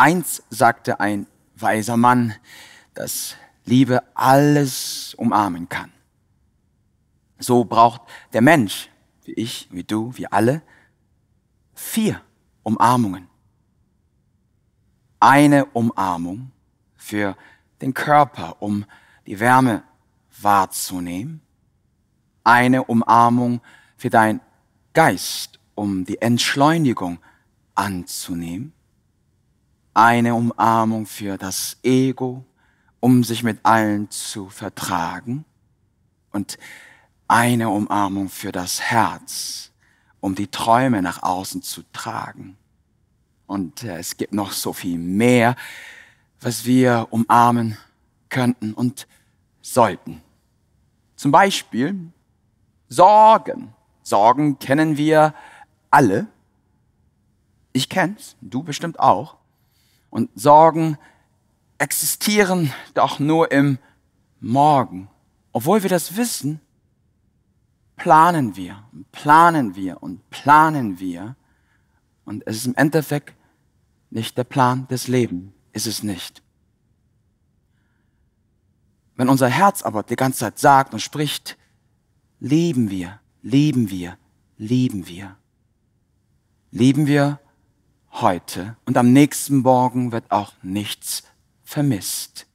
Eins sagte ein weiser Mann, dass Liebe alles umarmen kann. So braucht der Mensch, wie ich, wie du, wie alle, vier Umarmungen. Eine Umarmung für den Körper, um die Wärme wahrzunehmen. Eine Umarmung für dein Geist, um die Entschleunigung anzunehmen eine Umarmung für das Ego, um sich mit allen zu vertragen und eine Umarmung für das Herz, um die Träume nach außen zu tragen. Und äh, es gibt noch so viel mehr, was wir umarmen könnten und sollten. Zum Beispiel Sorgen. Sorgen kennen wir alle. Ich kenn's, du bestimmt auch und Sorgen existieren doch nur im Morgen. Obwohl wir das wissen, planen wir, planen wir und planen wir. Und es ist im Endeffekt nicht der Plan des Lebens, ist es nicht. Wenn unser Herz aber die ganze Zeit sagt und spricht, lieben wir, lieben wir, lieben wir, lieben wir heute und am nächsten Morgen wird auch nichts vermisst.